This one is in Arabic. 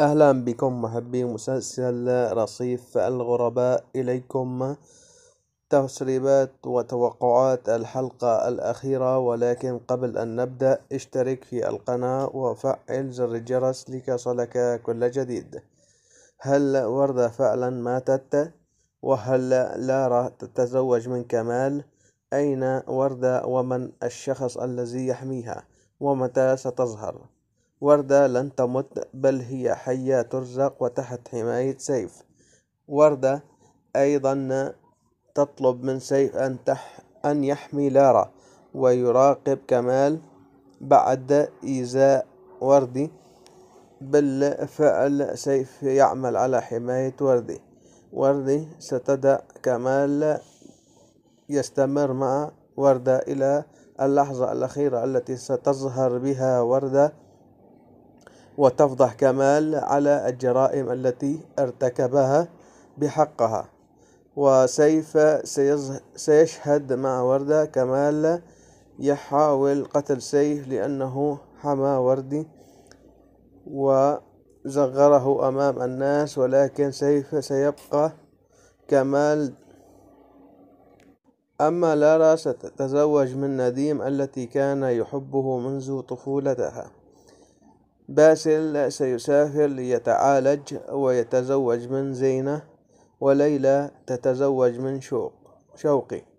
أهلا بكم محبي مسلسل رصيف الغرباء إليكم تسريبات وتوقعات الحلقة الأخيرة ولكن قبل أن نبدأ اشترك في القناة وفعل زر الجرس ليصلك كل جديد هل وردة فعلا ماتت؟ وهل لارا تتزوج من كمال؟ أين وردة ومن الشخص الذي يحميها؟ ومتى ستظهر؟ وردة لن تمت بل هي حية ترزق وتحت حماية سيف وردة أيضا تطلب من سيف أن, تح أن يحمي لارا ويراقب كمال بعد إيذاء وردي بالفعل سيف يعمل على حماية وردي وردي ستدع كمال يستمر مع وردة إلى اللحظة الأخيرة التي ستظهر بها وردة وتفضح كمال على الجرائم التي ارتكبها بحقها وسيف سيشهد مع وردة كمال يحاول قتل سيف لأنه حمى وردي وزغره أمام الناس ولكن سيف سيبقى كمال أما لارا ستتزوج من نديم التي كان يحبه منذ طفولتها باسل سيسافر ليتعالج ويتزوج من زينة وليلى تتزوج من شوق شوقي